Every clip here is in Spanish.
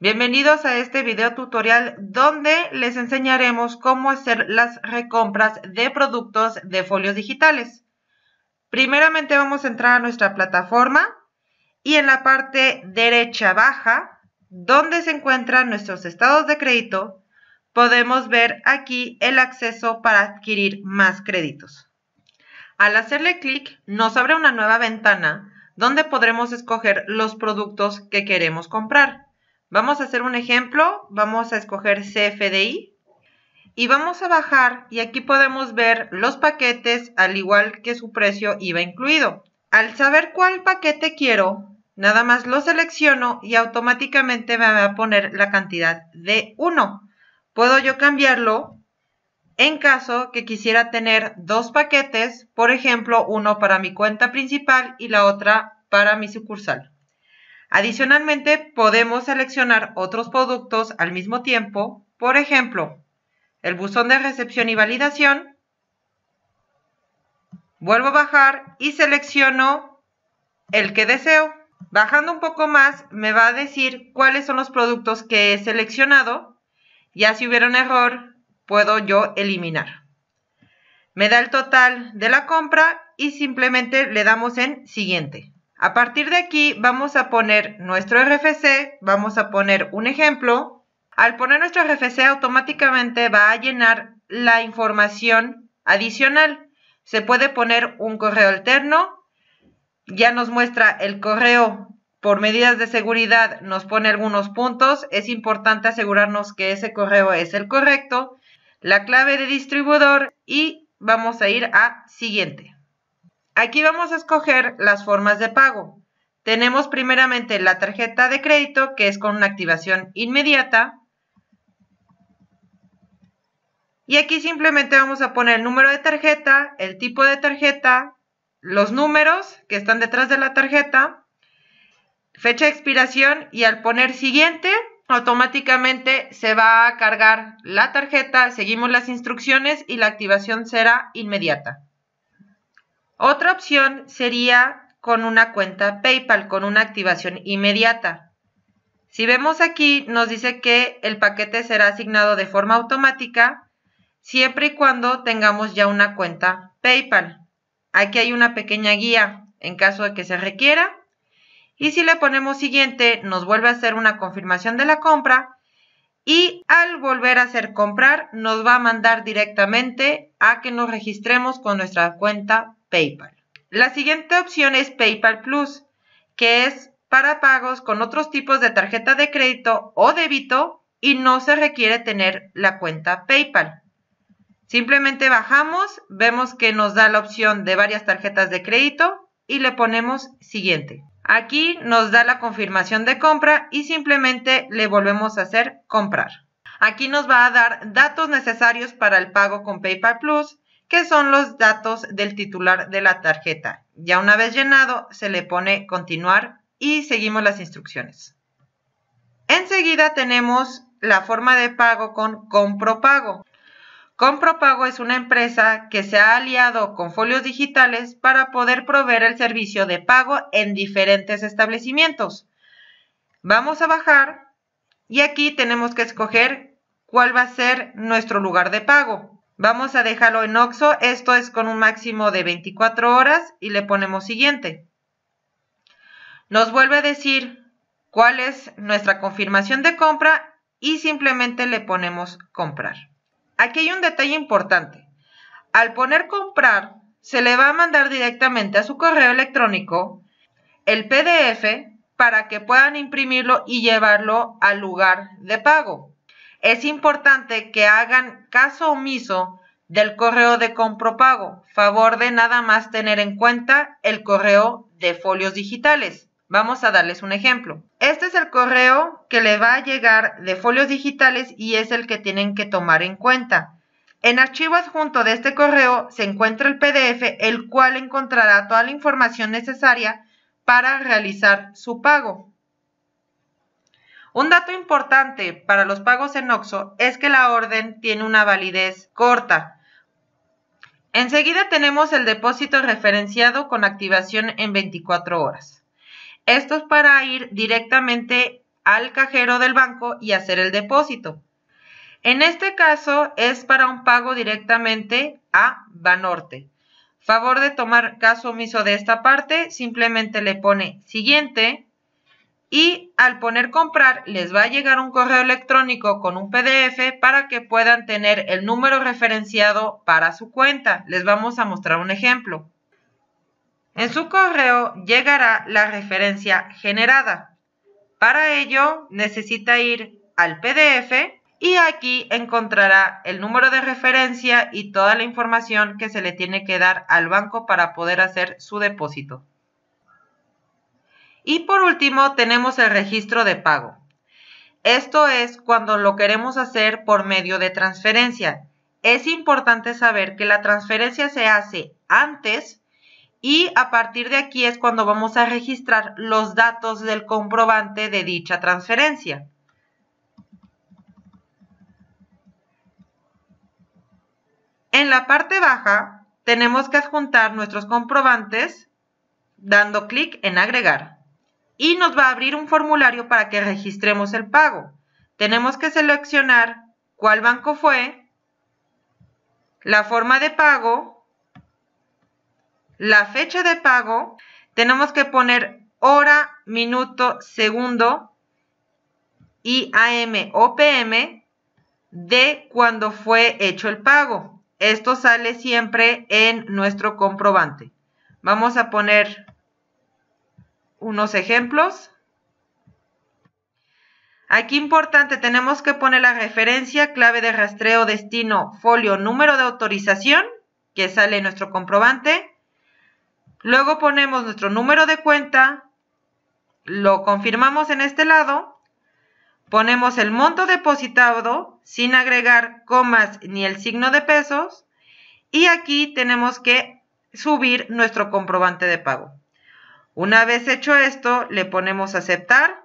Bienvenidos a este video tutorial donde les enseñaremos cómo hacer las recompras de productos de folios digitales. Primeramente vamos a entrar a nuestra plataforma y en la parte derecha baja, donde se encuentran nuestros estados de crédito, podemos ver aquí el acceso para adquirir más créditos. Al hacerle clic nos abre una nueva ventana donde podremos escoger los productos que queremos comprar. Vamos a hacer un ejemplo, vamos a escoger CFDI y vamos a bajar y aquí podemos ver los paquetes al igual que su precio iba incluido. Al saber cuál paquete quiero, nada más lo selecciono y automáticamente me va a poner la cantidad de 1. Puedo yo cambiarlo en caso que quisiera tener dos paquetes, por ejemplo, uno para mi cuenta principal y la otra para mi sucursal. Adicionalmente, podemos seleccionar otros productos al mismo tiempo, por ejemplo, el buzón de recepción y validación. Vuelvo a bajar y selecciono el que deseo. Bajando un poco más, me va a decir cuáles son los productos que he seleccionado. Ya si hubiera un error, puedo yo eliminar. Me da el total de la compra y simplemente le damos en siguiente. A partir de aquí vamos a poner nuestro RFC, vamos a poner un ejemplo. Al poner nuestro RFC automáticamente va a llenar la información adicional. Se puede poner un correo alterno, ya nos muestra el correo por medidas de seguridad, nos pone algunos puntos, es importante asegurarnos que ese correo es el correcto, la clave de distribuidor y vamos a ir a siguiente. Aquí vamos a escoger las formas de pago. Tenemos primeramente la tarjeta de crédito, que es con una activación inmediata. Y aquí simplemente vamos a poner el número de tarjeta, el tipo de tarjeta, los números que están detrás de la tarjeta, fecha de expiración y al poner siguiente, automáticamente se va a cargar la tarjeta, seguimos las instrucciones y la activación será inmediata. Otra opción sería con una cuenta PayPal, con una activación inmediata. Si vemos aquí, nos dice que el paquete será asignado de forma automática siempre y cuando tengamos ya una cuenta PayPal. Aquí hay una pequeña guía en caso de que se requiera. Y si le ponemos siguiente, nos vuelve a hacer una confirmación de la compra y al volver a hacer comprar, nos va a mandar directamente a que nos registremos con nuestra cuenta PayPal. La siguiente opción es PayPal Plus, que es para pagos con otros tipos de tarjeta de crédito o débito y no se requiere tener la cuenta PayPal. Simplemente bajamos, vemos que nos da la opción de varias tarjetas de crédito y le ponemos siguiente. Aquí nos da la confirmación de compra y simplemente le volvemos a hacer comprar. Aquí nos va a dar datos necesarios para el pago con PayPal Plus, que son los datos del titular de la tarjeta. Ya una vez llenado, se le pone continuar y seguimos las instrucciones. Enseguida tenemos la forma de pago con Compropago. Compropago es una empresa que se ha aliado con folios digitales para poder proveer el servicio de pago en diferentes establecimientos. Vamos a bajar y aquí tenemos que escoger cuál va a ser nuestro lugar de pago. Vamos a dejarlo en OXO, esto es con un máximo de 24 horas y le ponemos siguiente. Nos vuelve a decir cuál es nuestra confirmación de compra y simplemente le ponemos comprar. Aquí hay un detalle importante. Al poner comprar, se le va a mandar directamente a su correo electrónico el PDF para que puedan imprimirlo y llevarlo al lugar de pago es importante que hagan caso omiso del correo de compropago, favor de nada más tener en cuenta el correo de folios digitales. Vamos a darles un ejemplo. Este es el correo que le va a llegar de folios digitales y es el que tienen que tomar en cuenta. En archivo adjunto de este correo se encuentra el PDF, el cual encontrará toda la información necesaria para realizar su pago. Un dato importante para los pagos en OXO es que la orden tiene una validez corta. Enseguida tenemos el depósito referenciado con activación en 24 horas. Esto es para ir directamente al cajero del banco y hacer el depósito. En este caso es para un pago directamente a Banorte. Favor de tomar caso omiso de esta parte, simplemente le pone siguiente y al poner comprar les va a llegar un correo electrónico con un PDF para que puedan tener el número referenciado para su cuenta. Les vamos a mostrar un ejemplo. En su correo llegará la referencia generada. Para ello necesita ir al PDF y aquí encontrará el número de referencia y toda la información que se le tiene que dar al banco para poder hacer su depósito. Y por último, tenemos el registro de pago. Esto es cuando lo queremos hacer por medio de transferencia. Es importante saber que la transferencia se hace antes y a partir de aquí es cuando vamos a registrar los datos del comprobante de dicha transferencia. En la parte baja tenemos que adjuntar nuestros comprobantes dando clic en agregar y nos va a abrir un formulario para que registremos el pago. Tenemos que seleccionar cuál banco fue, la forma de pago, la fecha de pago, tenemos que poner hora, minuto, segundo y AM o PM de cuando fue hecho el pago. Esto sale siempre en nuestro comprobante. Vamos a poner unos ejemplos. Aquí importante, tenemos que poner la referencia, clave de rastreo, destino, folio, número de autorización, que sale nuestro comprobante. Luego ponemos nuestro número de cuenta, lo confirmamos en este lado, ponemos el monto depositado sin agregar comas ni el signo de pesos y aquí tenemos que subir nuestro comprobante de pago. Una vez hecho esto, le ponemos aceptar.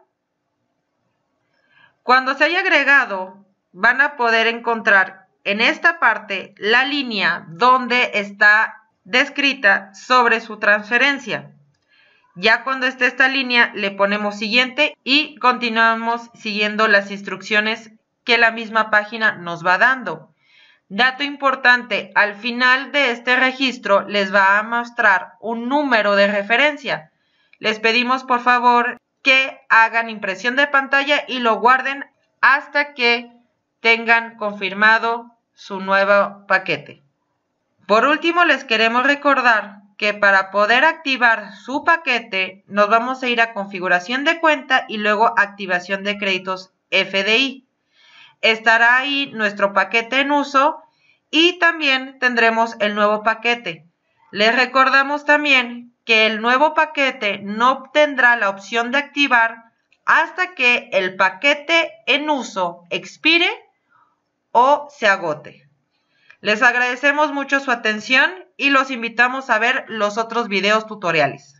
Cuando se haya agregado, van a poder encontrar en esta parte la línea donde está descrita sobre su transferencia. Ya cuando esté esta línea, le ponemos siguiente y continuamos siguiendo las instrucciones que la misma página nos va dando. Dato importante, al final de este registro les va a mostrar un número de referencia. Les pedimos por favor que hagan impresión de pantalla y lo guarden hasta que tengan confirmado su nuevo paquete. Por último, les queremos recordar que para poder activar su paquete nos vamos a ir a configuración de cuenta y luego activación de créditos FDI. Estará ahí nuestro paquete en uso y también tendremos el nuevo paquete. Les recordamos también que el nuevo paquete no obtendrá la opción de activar hasta que el paquete en uso expire o se agote. Les agradecemos mucho su atención y los invitamos a ver los otros videos tutoriales.